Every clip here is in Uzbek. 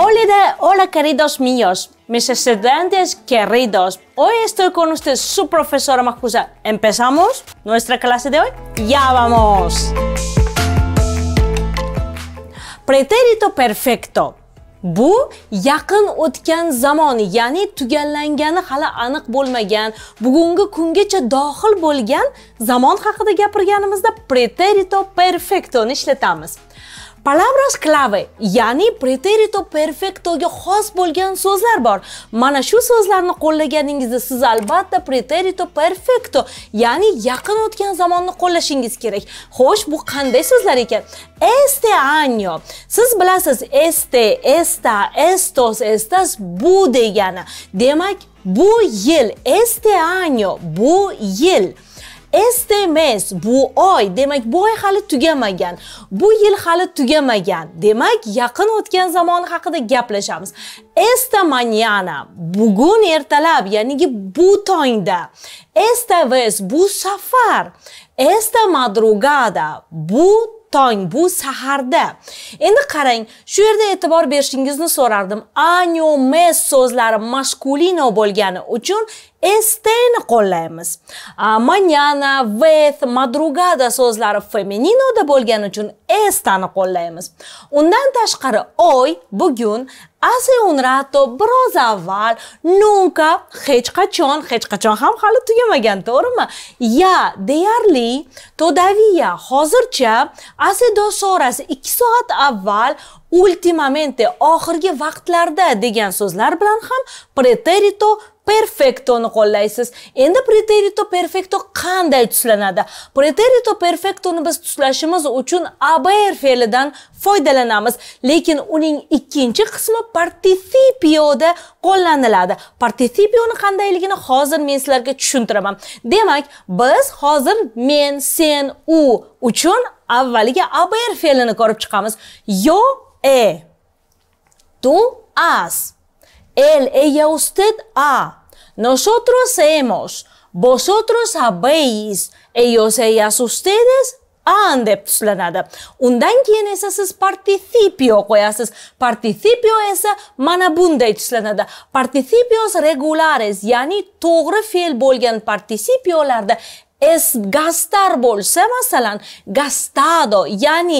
Hola, hola queridos míos, mis estudiantes queridos. Hoy estoy con usted, su profesora Macusa. ¿Empezamos nuestra clase de hoy? ¡Ya vamos! Pretérito perfecto. Bu yaqin o'tgan zamon, ya'ni tugallangani hali aniq bo'lmagan, bugungi kungacha dohil bo'lgan zamon haqida gapirganimizda perfecto perfectoni ishlatamiz. Palabras clave, ya'ni preterito perfectoga xos bo'lgan so'zlar bor. Mana shu so'zlarni qo'llaganingizda siz albatta preterito perfecto, ya'ni yaqin o'tgan zamonni qo'llashingiz kerak. Xo'sh, bu qanday so'zlar ekan? Este año. Siz bilasiz, este, esta, estos, estas bu degani. Demak, bu yil, este año, bu yil. este mes bu oy demak bu oy hali tugamagan bu yil hali tugamagan demak yaqin o'tgan zamon haqida gaplashamiz esta mañana bugun ertalab ya'ni bu tongda esta vez bu safar esta madrugada bu tong bu saharda endi qarang shu yerda e'tibor berishingizni so'rardim Año mes so'zlari maskulino bo'lgani uchun estén qo'llaymiz manana with madrugada so'zlari femininoda bo'lgani uchun estani qo'llaymiz undan tashqari hoy bugun hace un rato biroz avval nunca hech qachon hech qachon ham hali tugamagan to'g'rimi ya deyarli todavía hozircha hace dos horas 2 soat avval ultimamente oxirgi vaqtlarda degan so'zlar bilan ham preterito perfektoni qo'llaysiz endi preterito perfecto qanday tuslanadi preterito perfektoni biz tuslashimiz uchun abr fe'lidan foydalanamiz lekin uning ikkinchi qismi partisipioda qo'llaniladi partisipioni qandayligini hozir men sizlarga tushuntiraman demak biz hozir men sen u uchun avvaliga abr fe'lini ko'rib chiqamiz yo e tu as él, ella, usted ha. Nosotros hemos. Vosotros habéis. Ellos, ellas, ustedes han de pues, dan Undan es haces participio, haces pues, participio esa la nada. Participios regulares yani el participio, bo'lgan larda. es gastar bo'lsa masalan gastado ya'ni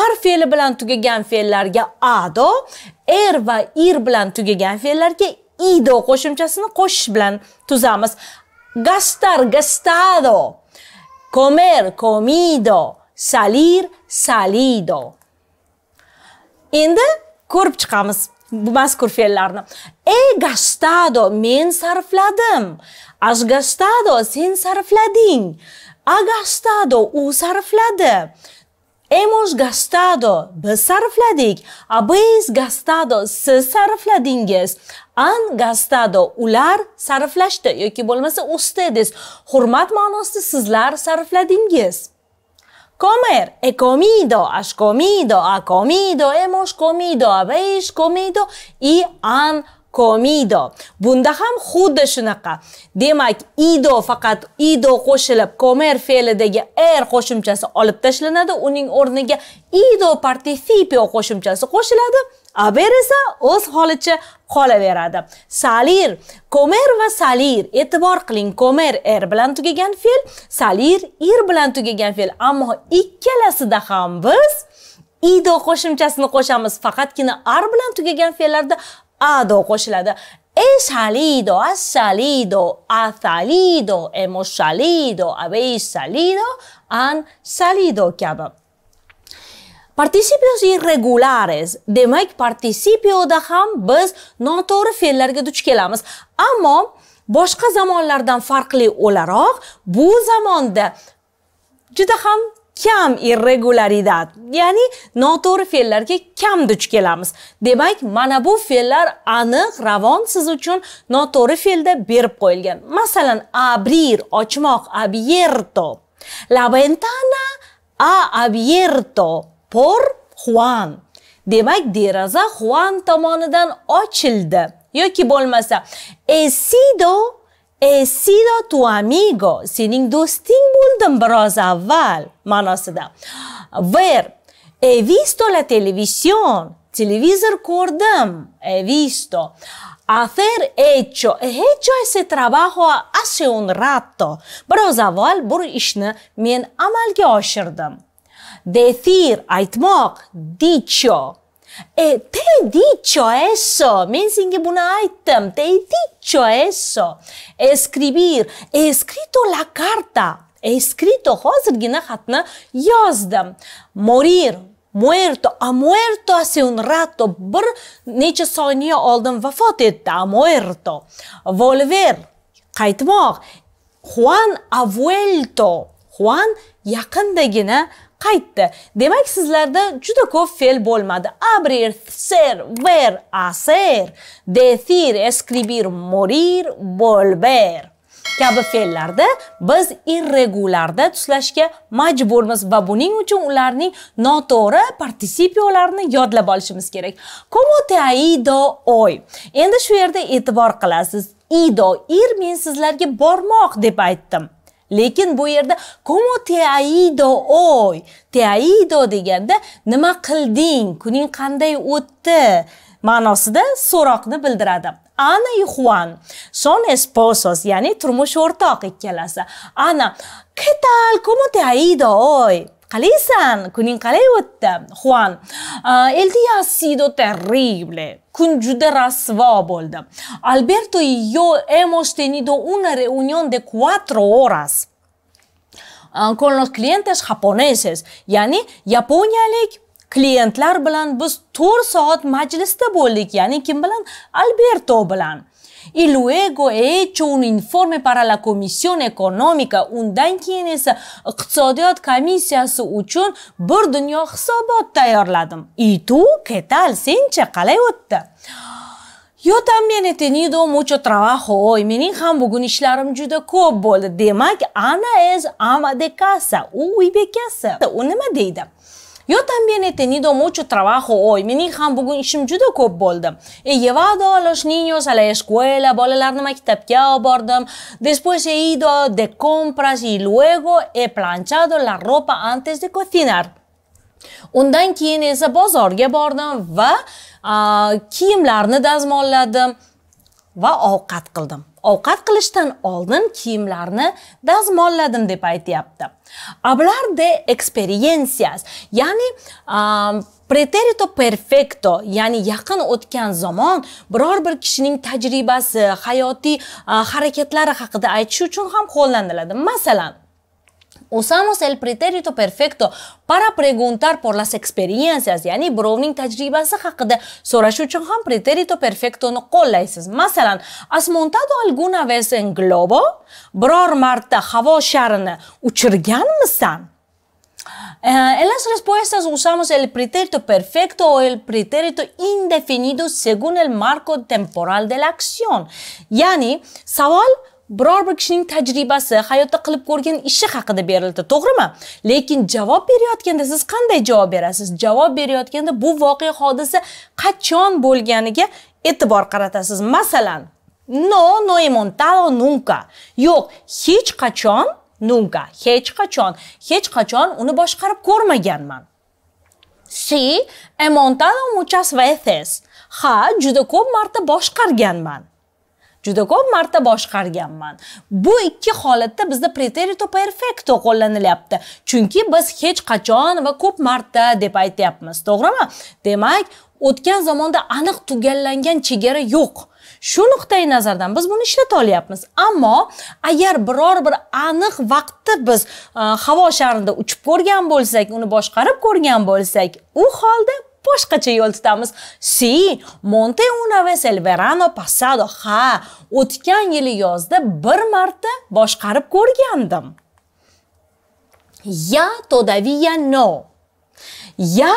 ar fe'li bilan tugagan fe'llarga ado er va ir bilan tugagan fe'llarga ido qo'shimchasini qo'shish bilan tuzamiz gastar gastado comer comido salir salido endi ko'rib chiqamiz mazkur fe'llarni e gastado men sarfladim gastado sen sarflading agastado u sarfladi Hemos gastado, biz sarfladik. Abiz gastado, siz sarfladingiz. An gastado, ular sarflashdi yoki bo'lmasa ustedes. Hurmat ma'nosida sizlar sarfladingiz. comer, he comido, has comido, ha comido, hemos comido, habéis comido y han komido bunda ham xuddi shunaqa demak ido faqat ido qo'shilib komer fe'lidagi er qo'shimchasi olib tashlanadi uning o'rniga ido participio qo'shimchasi qo'shiladi aber esa o'z holicha qolaveradi salir komer va salir e'tibor qiling komer er bilan tugagan fe'l salir ir bilan tugagan fe'l ammo ikkalasida ham biz ido qo'shimchasini qo'shamiz faqatgina ar bilan tugagan fe'llarda ado qo'shiladi he salido has salido ha salido hemos salido habéis salido han salido kabi Participios irregulares. Demak, participioda ham biz noto'g'ri fe'llarga duch kelamiz. Ammo boshqa zamonlardan farqli o'laroq bu zamonda juda ham kam irregularidad ya'ni noto'g'ri fe'llarga kam duch kelamiz demak mana bu fe'llar aniq ravon siz uchun noto'g'ri fe'lda berib qo'yilgan masalan abrir ochmoq abierto la ventana ha abierto por juan demak deraza juan tomonidan ochildi yoki bo'lmasa he sido He sido tu amigo sin indistincul de îmbrozăval, manosida. Ver, he visto la televisión, televisor cordam, he visto. Hacer hecho, he hecho ese trabajo hace un rato. Brozavval bur ishni men amalga Decir, aytmoq, dicho. E te he dicho eso. Min un item. Te he dicho eso. Escribir. He escrito la carta. He escrito hozirgina xatni yozdim. Morir. Muerto. Ha muerto hace un rato. Bir necha soniya oldin vafot etdi. Ha muerto. Volver. Qaytmoq. Juan ha vuelto. Juan yaqindagina qaytdi demak sizlarda juda ko'p fe'l bo'lmadi abrir ser ver hacer decir escribir morir volver kabi fe'llarda biz irregularda tuslashga majburmiz va buning uchun ularning noto'g'ri partisipiolarini yodlab olishimiz kerak como te ha ido hoy endi shu yerda e'tibor qilasiz ido ir men sizlarga bormoq deb aytdim lekin bu yerda como te ha ido oy te ha ido deganda nima qilding kuning qanday o'tdi ma'nosida so'roqni bildiradi ana y juan son esposos ya'ni turmush o'rtoq ikkalasi ana qué tal como te ha ido hoy qalaysan kuning qalay o'tdi xuan el día ha sido terrible kun juda rasvo bo'ldi alberto y yo hemos tenido una reunión de cuatro horas con los clientes japoneses ya'ni yaponiyalik klientlar bilan biz to'rt soat majlisda bo'ldik ya'ni kim bilan alberto bilan y luego he hecho un informe para la Comisión Económica. Undan keyin esa iqtisodiyot komissiyasi uchun bir dunyo hisobot tayyorladim. ¿Y tú qué tal? Sencha qalay o'tdi? Yo también he tenido mucho trabajo hoy. Mening ham bugun ishlarim juda ko'p bo'ldi. Demak, ana es ama de casa, u uy bekasi. U nima deydi? Yo también he tenido mucho trabajo hoy. Mening ham bugun ishim juda ko'p bo'ldi. He llevado a los niños a la escuela, bolalarni maktabga la bordim. Después he ido de compras y luego he planchado la ropa antes de cocinar. Undan keyin esa bozorga bordim va kiyimlarni dazmolladim va ovqat qildim. ovqat qilishdan oldin kiyimlarni dazmolladim deb aytyapti hablar de experiencias ya'ni preterito perfecto ya'ni yaqin o'tgan zamon biror bir kishining tajribasi hayotiy harakatlari haqida aytish uchun ham qo'llaniladi masalan Usamos el pretérito perfecto para preguntar por las experiencias. y Browning tajribasi haqida so'rash uchun ham pretérito perfecto qo'llaysiz. Masalan, has montado alguna vez en globo? Biror marta havo sharini uchirganmisan? Eh, en las respuestas usamos el pretérito perfecto o el pretérito indefinido según el marco temporal de la acción. Yani, savol biror bir kishining tajribasi hayotda qilib ko'rgan ishi haqida berildi to'g'rimi lekin javob berayotganda siz qanday javob berasiz javob berayotganda bu voqea hodisa qachon bo'lganiga e'tibor qaratasiz masalan no no he montado nunca yo'q hech qachon nunca hech qachon hech qachon uni boshqarib ko'rmaganman si he montado muchas veces ha juda ko'p marta boshqarganman juda ko'p marta boshqarganman bu ikki holatda bizda preterito perfecto qo'llanilyapti chunki biz hech qachon va ko'p marta deb aytyapmiz to'g'rimi demak o'tgan zamonda aniq tugallangan chegara yo'q shu nuqtai nazardan biz buni ishlata olyapmiz ammo agar biror bir aniq vaqtda biz e, havo sharida uchib ko'rgan bo'lsak uni boshqarib ko'rgan bo'lsak u holda boshqacha yo'l tutamiz si monte una vez el verano pasado ha o'tgan yili yozda bir marta boshqarib ko'rgandim ya todavia no ya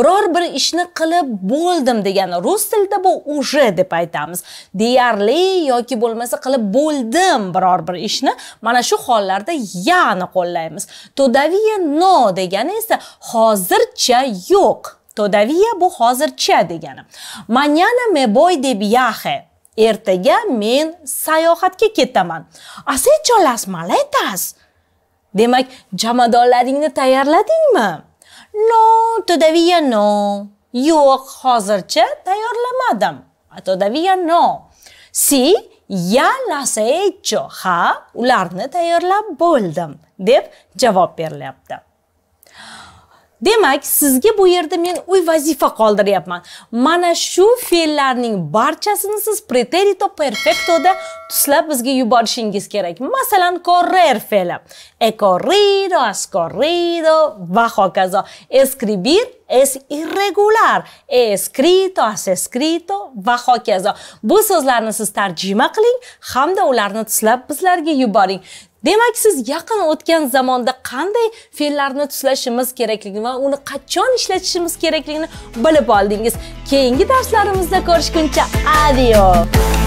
biror bir ishni qilib bo'ldim degani rus tilida bu уже deb aytamiz deyarli yoki bo'lmasa qilib bo'ldim biror bir ishni mana shu hollarda yani qo'llaymiz todaviya no degani esa hozircha yo'q todavía bu hozircha degani Mañana me voy de viaje ertaga men sayohatga ketaman has hecho las maletas demak jomadonlaringni tayyorladingmi no todavía no yo'q hozircha tayyorlamadim todavía no si ya las he hecho ha ularni tayyorlab bo'ldim deb javob berilyapti demak sizga bu yerda men uy vazifa qoldiryapman mana shu fe'llarning barchasini siz preterito perfectoda tuslab bizga yuborishingiz kerak masalan correr fe'li he corrido has corrido va hokazo escribir es irregular. He escrito, has escrito va hokazo. Bu so'zlarni siz tarjima qiling hamda ularni tuslab bizlarga yuboring. demak siz yaqin o'tgan zamonda qanday fe'llarni tuslashimiz kerakligini va uni qachon ishlatishimiz kerakligini bilib oldingiz keyingi darslarimizda ko'rishguncha adio